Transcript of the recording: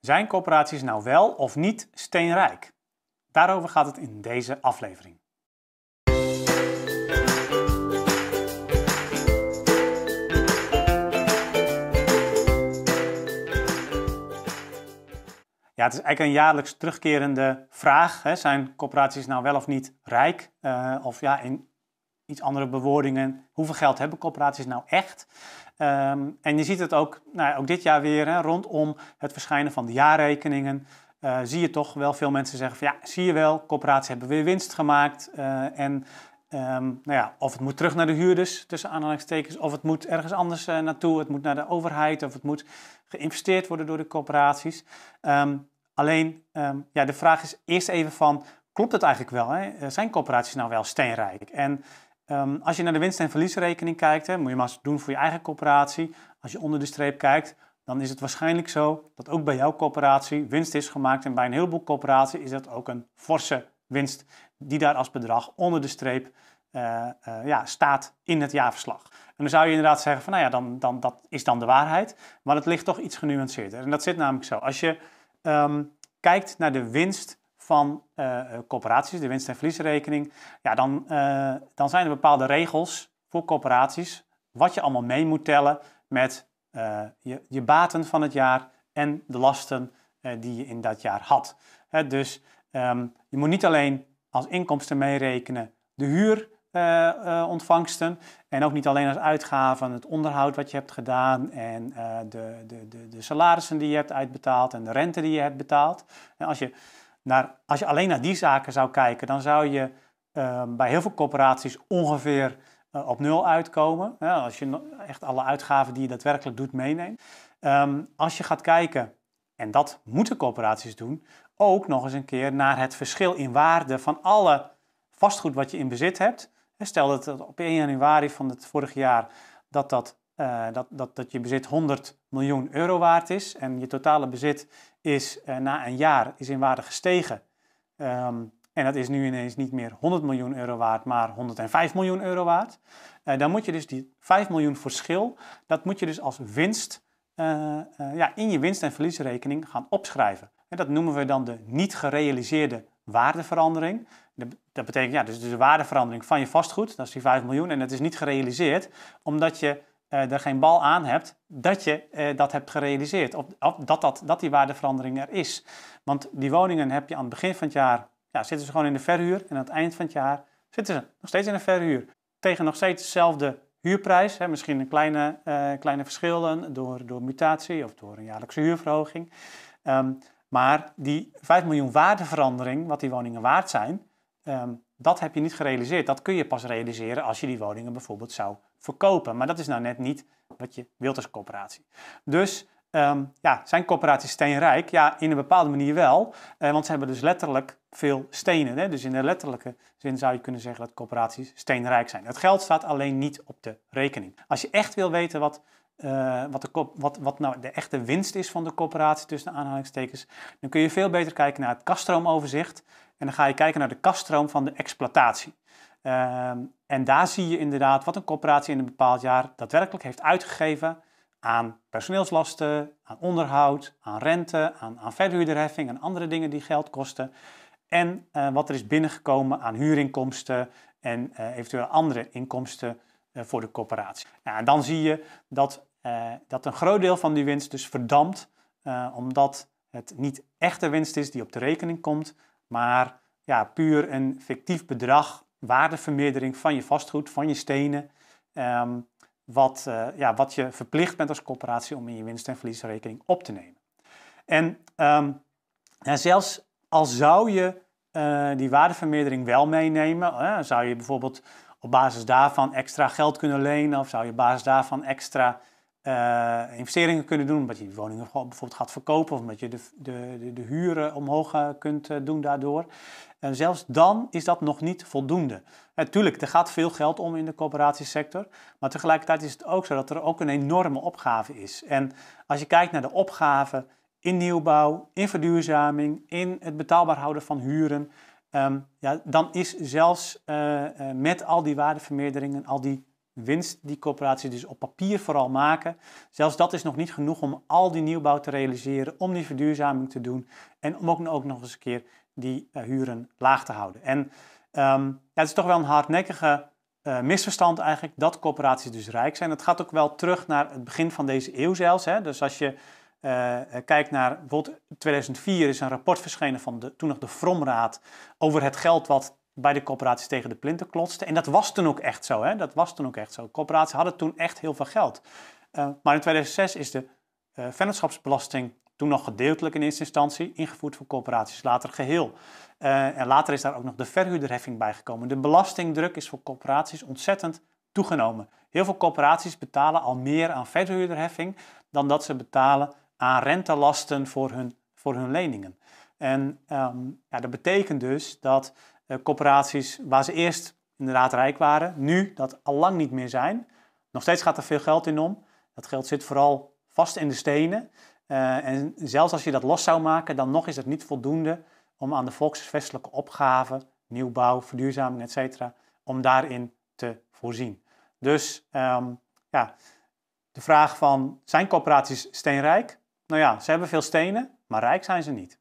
Zijn corporaties nou wel of niet steenrijk? Daarover gaat het in deze aflevering. Ja, het is eigenlijk een jaarlijks terugkerende vraag. Hè? Zijn corporaties nou wel of niet rijk? Eh, of ja, in iets andere bewoordingen. Hoeveel geld hebben corporaties nou echt? Ehm, en je ziet het ook, nou, ook dit jaar weer, hè, rondom het verschijnen van de jaarrekeningen. Eh, zie je toch wel veel mensen zeggen van ja, zie je wel, corporaties hebben weer winst gemaakt. Eh, en ehm, nou ja, of het moet terug naar de huurders, tussen aanhalingstekens, of het moet ergens anders eh, naartoe, het moet naar de overheid, of het moet geïnvesteerd worden door de corporaties. Ehm, alleen, ja, de vraag is eerst even van, klopt het eigenlijk wel? Hè? Zijn corporaties nou wel steenrijk? En Ehm, als je naar de winst- en verliesrekening kijkt, hè, moet je maar eens doen voor je eigen coöperatie. Als je onder de streep kijkt, dan is het waarschijnlijk zo dat ook bij jouw coöperatie winst is gemaakt. En bij een heleboel coöperaties is dat ook een forse winst die daar als bedrag onder de streep eh, eh, ja, staat in het jaarverslag. En dan zou je inderdaad zeggen van nou ja, dan, dan, dat is dan de waarheid. Maar het ligt toch iets genuanceerder. En dat zit namelijk zo. Als je ehm, kijkt naar de winst van eh, corporaties, de winst- en verliesrekening, ja, dan, eh, dan zijn er bepaalde regels voor corporaties, wat je allemaal mee moet tellen met eh, je, je baten van het jaar en de lasten die je in dat jaar had. dus ehm, je moet niet alleen als inkomsten meerekenen de ontvangsten en ook niet alleen als uitgaven het onderhoud wat je hebt gedaan en de, de, de, de salarissen die je hebt uitbetaald en de rente die je hebt betaald. als je als je alleen naar die zaken zou kijken, dan zou je ehm, bij heel veel corporaties ongeveer eh, op nul uitkomen. als je echt alle uitgaven die je daadwerkelijk doet meeneemt. Ehm, als je gaat kijken, en dat moeten corporaties doen, ook nog eens een keer naar het verschil in waarde van alle vastgoed wat je in bezit hebt. Stel dat het op 1 januari van het vorig jaar dat, dat, uh, dat, dat, dat je bezit 100 miljoen euro waard is en je totale bezit is eh, na een jaar is in waarde gestegen. Ehm, en dat is nu ineens niet meer 100 miljoen euro waard, maar 105 miljoen euro waard. Eh, dan moet je dus die 5 miljoen verschil, dat moet je dus als winst eh, ja, in je winst- en verliesrekening gaan opschrijven. En dat noemen we dan de niet gerealiseerde waardeverandering. Dat betekent ja, dus, dus de waardeverandering van je vastgoed, dat is die 5 miljoen, en dat is niet gerealiseerd omdat je uh, er geen bal aan hebt, dat je eh, dat hebt gerealiseerd. Of, dat, dat, dat die waardeverandering er is. Want die woningen heb je aan het begin van het jaar, ja, zitten ze gewoon in de verhuur. En aan het eind van het jaar zitten ze nog steeds in de verhuur. Tegen nog steeds dezelfde huurprijs. Hè, misschien een kleine, uh, kleine verschillen door, door mutatie of door een jaarlijkse huurverhoging. Ehm, maar die 5 miljoen waardeverandering, wat die woningen waard zijn, ehm, dat heb je niet gerealiseerd. Dat kun je pas realiseren als je die woningen bijvoorbeeld zou verkopen. Maar dat is nou net niet wat je wilt als coöperatie. Dus ehm, ja, zijn coöperaties steenrijk? Ja, in een bepaalde manier wel. Eh, want ze hebben dus letterlijk veel stenen. Hè? Dus in de letterlijke zin zou je kunnen zeggen dat coöperaties steenrijk zijn. Het geld staat alleen niet op de rekening. Als je echt wil weten wat eh, wat, de wat, wat nou de echte winst is van de coöperatie tussen de aanhalingstekens, dan kun je veel beter kijken naar het kasstroomoverzicht. En dan ga je kijken naar de kaststroom van de exploitatie. Ehm, en daar zie je inderdaad wat een corporatie in een bepaald jaar daadwerkelijk heeft uitgegeven aan personeelslasten, aan onderhoud, aan rente, aan, aan verhuurderheffing en andere dingen die geld kosten. En eh, wat er is binnengekomen aan huurinkomsten en eh, eventueel andere inkomsten eh, voor de corporatie. Nou, en dan zie je dat, dat een groot deel van die winst dus verdampt, omdat het niet echte winst is die op de rekening komt, maar ja, puur een fictief bedrag waardevermeerdering van je vastgoed, van je stenen. Ehm, wat, eh, ja, wat je verplicht bent als corporatie om in je winst- en verliesrekening op te nemen. En ehm, zelfs al zou je eh, die waardevermeerdering wel meenemen, zou je bijvoorbeeld op basis daarvan extra geld kunnen lenen of zou je op basis daarvan extra eh, investeringen kunnen doen, omdat je die woningen bijvoorbeeld gaat verkopen of omdat je de, de, de, de huren omhoog eh, kunt eh, doen daardoor. En zelfs dan is dat nog niet voldoende. Natuurlijk, er gaat veel geld om in de coöperatiesector, maar tegelijkertijd is het ook zo dat er ook een enorme opgave is. En als je kijkt naar de opgave in nieuwbouw, in verduurzaming, in het betaalbaar houden van huren, ehm, ja, dan is zelfs met al die waardevermeerderingen, al die winst die corporaties dus op papier vooral maken. Zelfs dat is nog niet genoeg om al die nieuwbouw te realiseren, om die verduurzaming te doen en om ook, ook nog eens een keer die eh, huren laag te houden. En um, het is toch wel een hardnekkige eh, misverstand eigenlijk dat corporaties dus rijk zijn. Dat gaat ook wel terug naar het begin van deze eeuw zelfs. Hè? Dus als je eh, kijkt naar bijvoorbeeld 2004 is een rapport verschenen van de, toen nog de Fromraad over het geld wat bij de corporaties tegen de plinten klotsten. En dat was toen ook echt zo. Hè? Dat was toen ook echt zo. Corporaties hadden toen echt heel veel geld. Eh, maar in 2006 is de uh, vennootschapsbelasting toen nog gedeeltelijk in eerste instantie ingevoerd voor corporaties, later geheel. Eh, en later is daar ook nog de verhuurderheffing bijgekomen. De belastingdruk is voor corporaties ontzettend toegenomen. Heel veel corporaties betalen al meer aan verhuurderheffing dan dat ze betalen aan rentelasten voor hun, voor hun leningen. En ehm, ja, dat betekent dus dat eh, corporaties waar ze eerst inderdaad rijk waren, nu dat al lang niet meer zijn. Nog steeds gaat er veel geld in om. Dat geld zit vooral vast in de stenen. Eh, en zelfs als je dat los zou maken, dan nog is het niet voldoende om aan de volksvestelijke opgaven, nieuwbouw, verduurzaming, etcetera, om daarin te voorzien. Dus ehm, ja, de vraag van, zijn corporaties steenrijk? Nou ja, ze hebben veel stenen, maar rijk zijn ze niet.